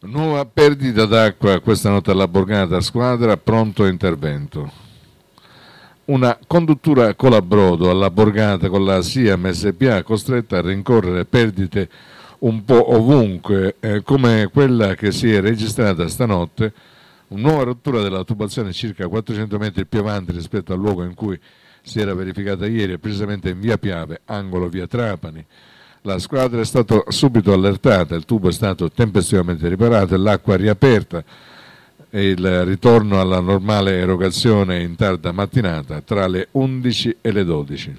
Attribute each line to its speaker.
Speaker 1: Nuova perdita d'acqua questa notte alla Borgata, squadra pronto intervento. Una conduttura colabrodo alla Borgata con la SIAM SPA costretta a rincorrere perdite un po' ovunque, eh, come quella che si è registrata stanotte, una nuova rottura della tubazione circa 400 metri più avanti rispetto al luogo in cui si era verificata ieri, precisamente in via Piave, angolo via Trapani la squadra è stata subito allertata, il tubo è stato tempestivamente riparato e l'acqua riaperta e il ritorno alla normale erogazione in tarda mattinata tra le 11 e le 12.